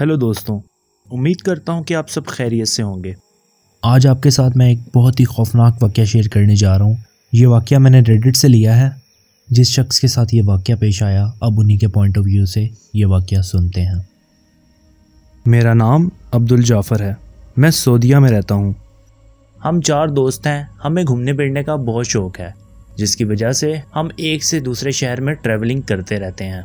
hello दोस्तों उम्मीद करता हूँ कि आप सब खैरियत से होंगे आज आपके साथ मैं एक बहुत ही खौफनाक वाक़ शेयर करने जा रहा हूँ ये वाक़ मैंने रेडिट से लिया है जिस शख्स के साथ ये वाक़ पेश आया अब उन्हीं के पॉइंट ऑफ व्यू से ये वाक़ सुनते हैं मेरा नाम अब्दुल जाफ़र है मैं सोदिया में रहता हूँ हम चार दोस्त हैं हमें घूमने फिरने का बहुत शौक़ है जिसकी वजह से हम एक से दूसरे शहर में ट्रैवलिंग करते रहते हैं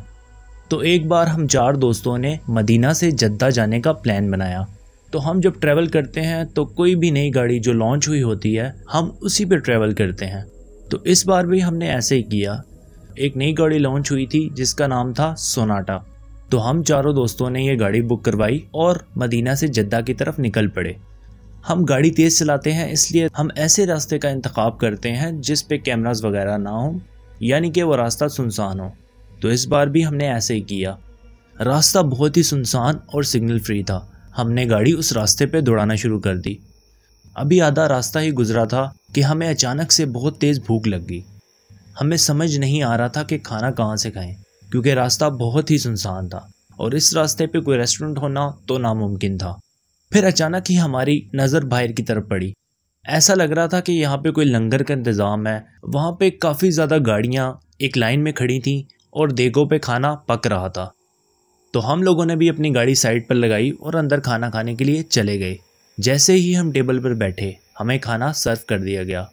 तो एक बार हम चार दोस्तों ने मदीना से जद्दा जाने का प्लान बनाया तो हम जब ट्रैवल करते हैं तो कोई भी नई गाड़ी जो लॉन्च हुई होती है हम उसी पर ट्रैवल करते हैं तो इस बार भी हमने ऐसे ही किया एक नई गाड़ी लॉन्च हुई थी जिसका नाम था सोनाटा तो हम चारों दोस्तों ने यह गाड़ी बुक करवाई और मदीना से जद्दा की तरफ निकल पड़े हम गाड़ी तेज़ चलाते हैं इसलिए हम ऐसे रास्ते का इंतखब करते हैं जिस पे कैमरास वगैरह ना हो यानी कि वो रास्ता सुनसान हो तो इस बार भी हमने ऐसे ही किया रास्ता बहुत ही सुनसान और सिग्नल फ्री था हमने गाड़ी उस रास्ते पर दौड़ाना शुरू कर दी अभी आधा रास्ता ही गुजरा था कि हमें अचानक से बहुत तेज़ भूख लग गई हमें समझ नहीं आ रहा था कि खाना कहाँ से खाएं क्योंकि रास्ता बहुत ही सुनसान था और इस रास्ते पे कोई रेस्टोरेंट होना तो नामुमकिन था फिर अचानक ही हमारी नज़र बाहर की तरफ पड़ी ऐसा लग रहा था कि यहाँ पे कोई लंगर का इंतज़ाम है वहाँ पे काफ़ी ज़्यादा गाड़ियाँ एक लाइन में खड़ी थीं और देगों पे खाना पक रहा था तो हम लोगों ने भी अपनी गाड़ी साइड पर लगाई और अंदर खाना खाने के लिए चले गए जैसे ही हम टेबल पर बैठे हमें खाना सर्व कर दिया गया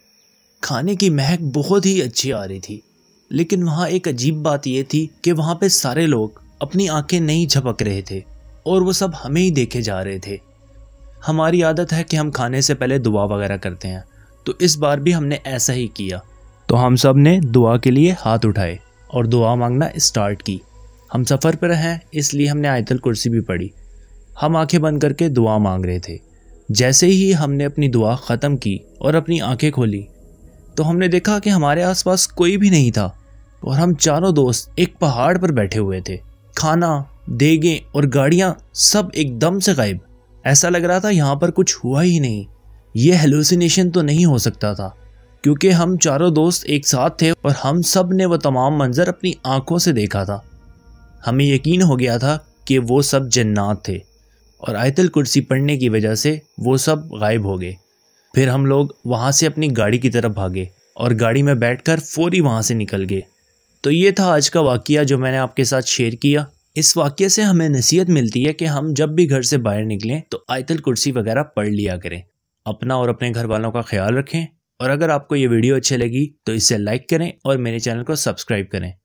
खाने की महक बहुत ही अच्छी आ रही थी लेकिन वहाँ एक अजीब बात यह थी कि वहाँ पे सारे लोग अपनी आंखें नहीं झपक रहे थे और वो सब हमें ही देखे जा रहे थे हमारी आदत है कि हम खाने से पहले दुआ वगैरह करते हैं तो इस बार भी हमने ऐसा ही किया तो हम सब ने दुआ के लिए हाथ उठाए और दुआ मांगना स्टार्ट की हम सफ़र पर हैं इसलिए हमने आयतल कुर्सी भी पढ़ी हम आंखें बंद करके दुआ मांग रहे थे जैसे ही हमने अपनी दुआ ख़त्म की और अपनी आंखें खोली तो हमने देखा कि हमारे आसपास कोई भी नहीं था और हम चारों दोस्त एक पहाड़ पर बैठे हुए थे खाना देगें और गाड़ियाँ सब एकदम से गायब ऐसा लग रहा था यहाँ पर कुछ हुआ ही नहीं ये हेलोसिनेशन तो नहीं हो सकता था क्योंकि हम चारों दोस्त एक साथ थे और हम सब ने वह तमाम मंजर अपनी आंखों से देखा था हमें यकीन हो गया था कि वो सब जन्नात थे और आयतल कुर्सी पढ़ने की वजह से वो सब गायब हो गए फिर हम लोग वहाँ से अपनी गाड़ी की तरफ भागे और गाड़ी में बैठकर फौरी वहाँ से निकल गए तो ये था आज का वाक़ जो मैंने आपके साथ शेयर किया इस वाक्य से हमें नसीहत मिलती है कि हम जब भी घर से बाहर निकलें तो आयतल कुर्सी वगैरह पढ़ लिया करें अपना और अपने घर वालों का ख्याल रखें और अगर आपको ये वीडियो अच्छी लगी तो इसे लाइक करें और मेरे चैनल को सब्सक्राइब करें